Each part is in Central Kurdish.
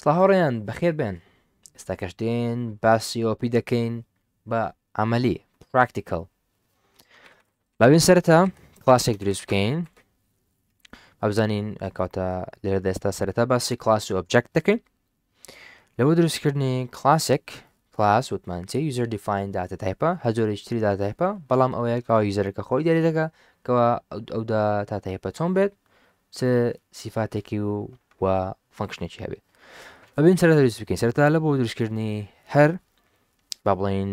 سلاهۆڕیان بەخێر بێن ئێستا کەشتێن باسیۆپی دەکەین بە ئەمەلی پراکتیکل باوین سەرتا کلاسێک دروست بکەین ئەبزانین کاتە لێرە دەستا سەرتا باسی کلاس و ئۆبجکت دەکەین لەوە دروستکردنی کلاسێک کلاس وتمانچی یوزر دیفاین داتە تایپە هەزۆری تری داتایپە بەڵام ئەوەیە کاوە یوزەرەکە خۆی دەری دەگە کەەوە ئەودا تاتەهێپە چۆن بێت چ سیفاتێکی و و فنکشنێکی هەبێت ئەبین سەر دەویست بکەین سەرتا لە بۆ دروستکردنی هەر با بڵین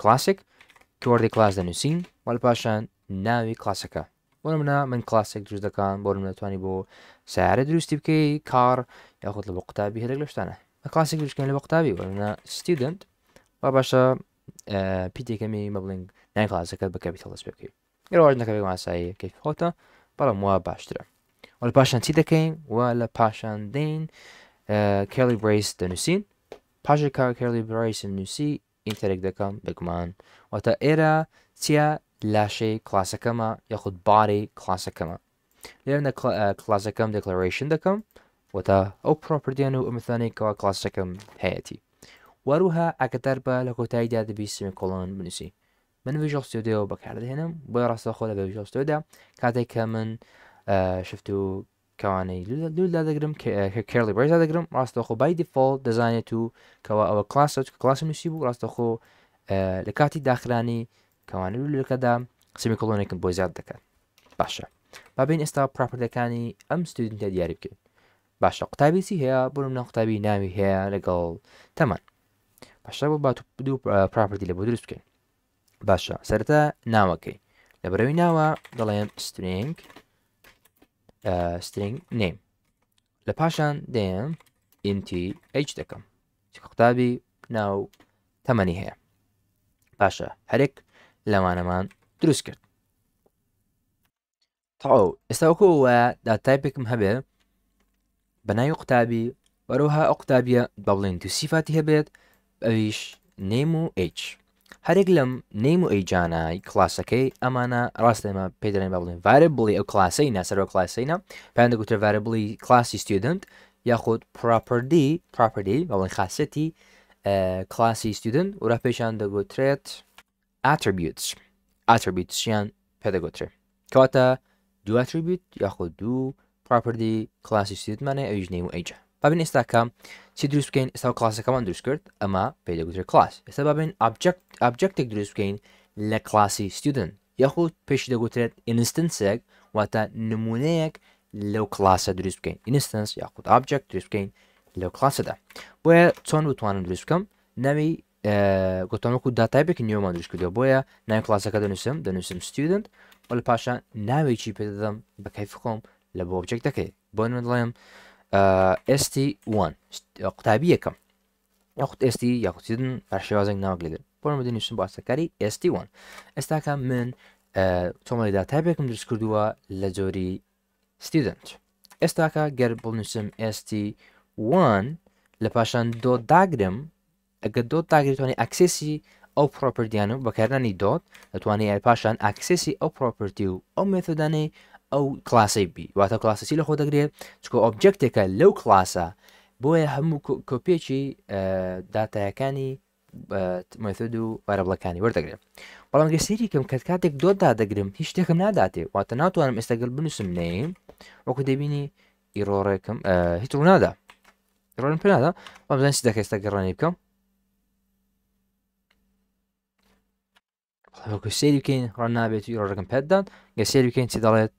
کلاسێک کۆردی کلاس دەنووسین وال پاشان ناوی کلاسەکە بۆ منە من کلاسێک دروست دەکان بۆ منەتوانی بۆ سیارە دروستی بکەی کار یاخود لە بۆ قوتابی هەرێک لەشتانە بە کلاسێک دروستکەین لە بە قوتابی وەرنە ستیودنت با باشە پیتێکەمی مەبلنگ نای کلاسەکە بە کەپیتەڵس بکەیت گەڕواژ نەکە ماسایی کەیف خۆتە بەڵام وا باشترە ولا باشان تي دكين ولا باشان دين آه، كيرلي بريس دنوسين باشا كار كيرلي بريس نوسي انترك دكم بكمان وتا إيرا تيا لاشي كلاسيكما ياخد باري كلاسيكما لأن آه، كلاسيكم ديكلاريشن دكم وتا أو بروبرتي أنو امثاني كوا كلاسيكم هيتي وروها أكتر با لكوتاي داد بي سمي كولون بنوسي من فيجوال ستوديو بكار دهنم بيرا ساخو لفيجوال ستوديو كاتي كمن شفت و کەوانەی دوودا دەگرم کە کلی بەێزا دەگرم ڕاستەخۆ بای دیفۆڵ دەزانێت و کەەوە ئەوە کلاس کلاسی نووسی بوو ڕاستەخۆ لە کاتی داخرانی کەوانە لولەکەدا سمی کڵۆنێکم بۆ زیاد دەکات باشە بابین ئێستا پراپردەکانی ئەم ستودنتە دیاری بکەین باشە قوتابیسی هەیە بۆم نە قوتابی ناوی هەیە لەگەڵ تەمەەن باشە بۆ با دوو پراپردی لە بۆ دروست بکەین باشە سەرتا ناوەکەی لە بەرەوی ناوە دەڵێم سترنگ string name لە پاشان دێم inTH دەکەم قوتابی ناو تەمەنی هەیە باشە هەرێک لەمانەمان دروست کرد تاو ئێستاوەکەوە داتایپێکم هەبێ بەناوی قوتابی بەرەوها ئەو قوتابیە بەڵێن تو سیفاتی هەبێت ئەویش نیم و H هەرێک لەم نیم و ئەیجانای کلاسەکەی ئەمانە ڕاستێمە پێدرێن بە بڵێن وارە بڵی ئەو کلاسی ناسەرەوە کلاسینە پێیان دەگوتر وارە بڵی کلاسی ستودنت یاخود پراپەردی پراپەردی بەڵێن خاصەتی کلاسی ستودنت وورا پێشان دەگوترێت ئاتربیوت ئاتربیتشیان پێدەگوترێت کەواتە یا یاخود دوو پراپەردی کلاسی ستودمانە ئەوژنی و ئەیجە Va ben estas ka um, si druskein estava klasa kaman druskert ama pedagogical class. Estava ben object objective druskein la klasi student. Yahut pedagogical instance vata numunek لو كلاس دروس بكين انستنس ياخد object دروس بكين لو كلاس ده بويا تون بتوان دروس بكم نمي گوتانو کو داتا بك نيوما دروس كدو بويا ناي كلاس كده نسم دنسم student ولا باشا ناوي چی بدم بكيفكم لبو object دكي بون مدلم ئستی وان قوتابی یەکەم یاخود ئستی یاخودیدن پەرشێوازنگ ناوگلێت بۆم دەنیشتن باسەکاری ئستی وان ئێستاکە من تۆمەدا تابێکم درست کردووە لە جۆری ستیدنت ئێستاکە گەر بڵنووسم ئستی وان لە پاشان دۆ داگرم ئەگە دۆ داگرێتوانانی ئەکسسی ئەو پرۆپردیان و بەکارانی دۆت دەتوانانی ئەر پاشان ئاکسسی ئەو پرۆپرتی و ئەو مێتودانەی ئەو کلاسی بی واتە کلاسەسی لە خۆ دەگرێت چکۆ ئۆبجکتێکە لەو کلاسە بۆیە هەموو کۆپێکی دااتایەکانی مەتود و وەرەبڵەکانی وەردەگرێت بەڵام گەسیریکم کە کاتێک دۆدا دەگرم هیچ شتێکم ناداتێ واتە ناتوانم ئێستاگەل بنووسم نیم وەکو دەبینی ئیرۆڕێکم هیچ ڕوونادا ڕۆن پێنادا بەم بزانانی دەکە ئێستا گەڕانی بکەم سێری بکەین ڕان نابێت ئیرۆڕەکەم پێدان گە سێری بکەین چی دەڵێت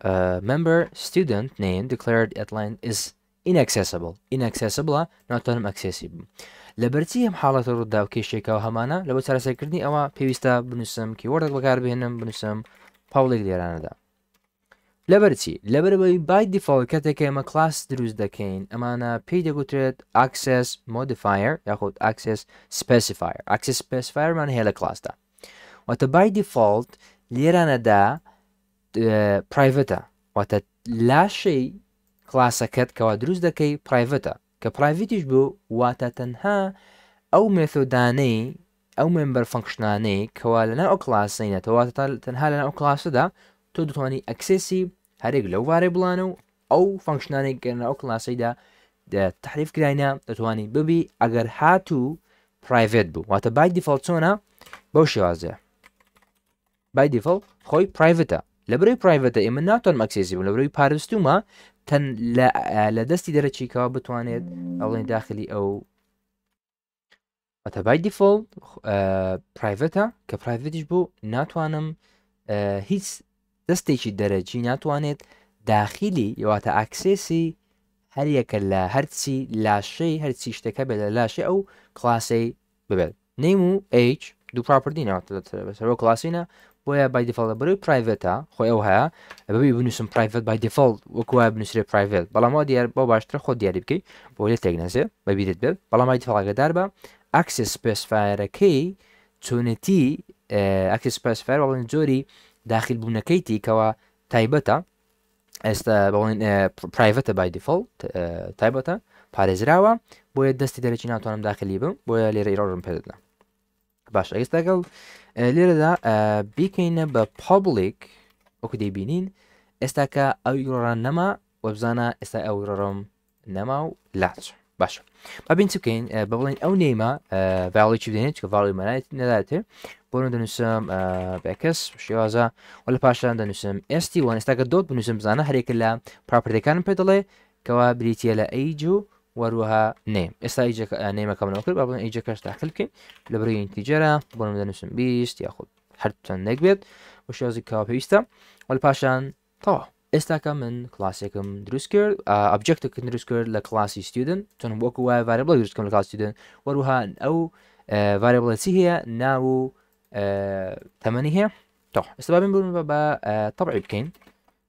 uh, member student name declared at line is inaccessible inaccessible ناتوانم accessible لە بەرچی هەم حاڵەتە ڕوودا و کێشێکە و هەمانە لەوە چارەسەرکردنی ئەوە پێویستە بنووسم کیوەردەك بەکار بێنم بنووسم پاوڵێک لێرانەدا لە بەرچی لەبەرەوەی بای دیفۆڵ کاتێک ئێمە کلاس دروست دەکەین ئەمانە پێی دەگوترێت ئاکسس مۆدیفایر یاخود ئاکسس سپسیفایر ئاکسس سپسفایرمان هەیە لە کلاسدا واتە بای دیفۆلت لێرانەدا پرایڤەتە واتە لاشەی کلاسەکەت کەوا دروست دەکەی پرایڤەتە کە پرایڤیتیش بوو واتە تەنها ئەو مێتۆدانەی ئەو ممبەر فەنکشنانەی کەوا لەنا ئەو کلاسەی نەتەواتە تەنها لەنا ئەو کلاسەدا تۆ دەتوانانی ئەکسسی هەرێک لەو وارەی بڵانە و ئەو فەنکشنانێک گەرن ئەو کلاسەیدا تحریف کراینە دەتوانانی ببی ئەگەر هاتوو پرایڤێت بوو واتە بای دیفڵ چۆنە بەو شێوازەیە بای دیفڵ خۆی پرایڤێتە لە برای پرایڤەتە ئێمە ناتوان مەکسێزی بوو لە بروی پارستومە تەن لە دەستی دەرەچیکەوە بتوانێت ئەڵێن داخلی ئەو ئەتەبای دیفۆڵ پرایڤەتە کە پرایڤێتیش بوو ناتوانم هیچ دەستێکی دەرەجی ناتوانێت داخلی یواتە ئاکسسی هەر یەکە لە هەرچی لاشەی هەرچی شتەکە بێت لە لاشێ ئەو کلاسەی ببێت نیم و H دوو پراپردینەوە بەسەرەوە کلاسینە بۆیە بای دیفڵ بەروی پرایڤێتە خۆی ئەو هەیە بەبی بنووسم پرایڤێت بای دیفڵ وەکوە بنووسێ پرایڤێت بەڵامەوە دیار بۆ باشترە خۆ دیاری بکەیت بۆ لێ تێکنەزێ بەبیێت بێت بەڵامای دیفڵاگەدار بە ئەکسس پێسفایرەکەی چۆنەتی ئەکسس پسفایر بەڵێن جۆری داخل بوونەکەیتی کەەوە تایبەتە ئێستا بڵێن پرایڤەتە بای دیفڵ تایبەتە پارێزراوە بۆیە دەستی دەرەی ناتوانم داخلی بم بۆیە لێرە ئیرۆژم پێدەنا باش ئەگەست دەگەڵ لێرەدا بیکەینە بە پابلیک وەکو دەیبینین ئێستا کە ئەویڕان نەما وەبزانە ئێستا ئەوڕڕم نەما و لاچ باشە بابین چکەین بە بڵین ئەو نەیمە ڤڵی دێنێت کە ڤڵی مەلایەت نەداتێ بۆن دەنووسم بەکەس شێوازە و لە پاشان دەنووسم ئێستی وانێستا کە دۆت بنووسم بزانە هەرێکە لە پراپردەکانم پێ دەڵێ کەوا بریتە لە ئەیج و وروها نيم استا ايجا اه، نيم كامل اكل بابا ايجا كاش تحكل كي لبري انتجرا بون مدن اسم بيست ياخد حرتن نكبت وشازي كابيستا والباشان طوا استا كامن كلاسيكم دروس كير ابجكت كن دروس لا كلاسي ستودنت تون بوكو واي فاريبل دروس كم لكلاسي ستودنت وروها او فاريبل سي هي ناو ثمانية هي طوا استبابين بون بابا اه، طبعي بكين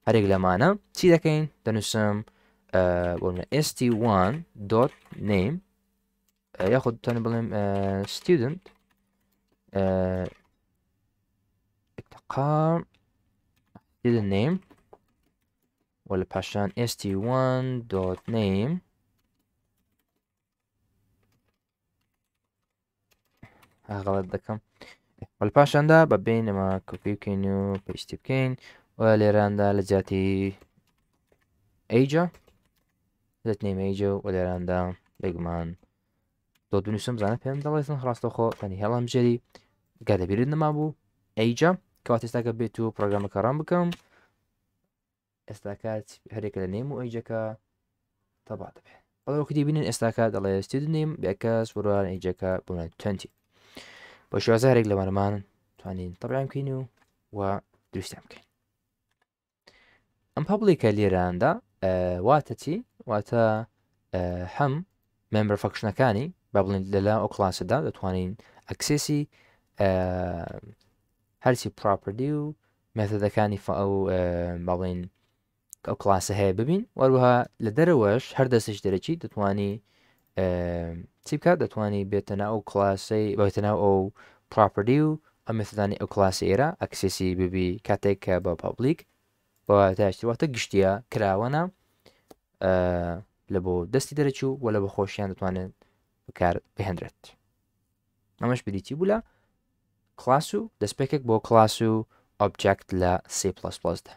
هريق لمانا سي كين دنسم آه، قلنا st1 دوت name آه، ياخد تانيبل نيم آه، student اتقام student name ولا باشان st1 دوت name آه غلط ده كم والباشان ده ببين ما كوبي كينو بيستيب كين وليران ده لجاتي ايجا لە تنێمەیجە و وەلێراندا بێگومان تۆ دونووسم زانە پێم دەڵێن خڕاستەخۆ تەنی هەڵام جێری گادەبیرت نەما بوو ئەیجا کەواتێستاکە بێت و پرۆگرامە کەڕام بکەم ئێستاکات هەرێک لە نێم و ئەیجەکە تەبات بێ ئەڵەوەکتی بینن ئێستاکە دەڵێ ستیدنیم بێکە سووران ئەیجەکە بوونە تەنتی بە شوازارێک لە مەرمان توانین تەبیان بکەین و و دروستیان بکەین ئەم پابلیکە لێراندا آه، واتتي واتەتی واتە آه، هەم ممبەر فەکشنەکانی با بڵین لەلا ئەو کلاسەدا دەتوانین ئەکسسی آه، هەرسی پراپردی و مێتەدەکانی ئەو باڵین ئەو کلاسە هەیە ببین وەروها لە دەرەوەش هەر هر دەرەکی دەتوانی چی بکات دەتوانی بێتە ناو ئەو کلاسی بێتە ناو ئەو پراپردی و ئەمەدانی ئەو کلاسی ئێرە ئەکسسی ببی کاتێک کە بە پابلیک بەواتاشتواتە گشتیە کراوەە لە بۆ دەستی دەرەچوو وە لە بە خۆشیان دەتوانێت بکار بهێنرێت ئەمەش بدیتی بوو لە کلاس و دەستپێکێک بۆ کلاس و ئۆبجکت لە C++دا